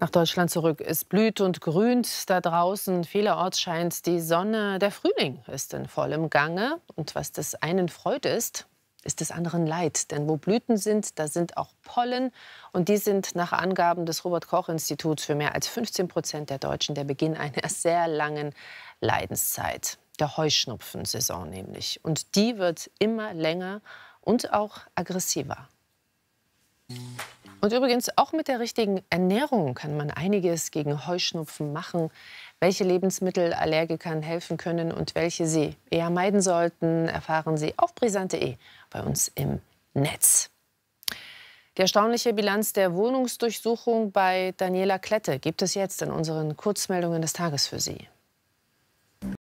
Nach Deutschland zurück. Es blüht und grünt da draußen. Vielerorts scheint die Sonne. Der Frühling ist in vollem Gange. Und was des einen Freude ist, ist des anderen Leid. Denn wo Blüten sind, da sind auch Pollen. Und die sind nach Angaben des Robert-Koch-Instituts für mehr als 15 Prozent der Deutschen der Beginn einer sehr langen Leidenszeit. Der Heuschnupfensaison nämlich. Und die wird immer länger und auch aggressiver. Und übrigens, auch mit der richtigen Ernährung kann man einiges gegen Heuschnupfen machen. Welche Lebensmittel Allergikern helfen können und welche sie eher meiden sollten, erfahren Sie auf brisante.de bei uns im Netz. Die erstaunliche Bilanz der Wohnungsdurchsuchung bei Daniela Klette gibt es jetzt in unseren Kurzmeldungen des Tages für Sie.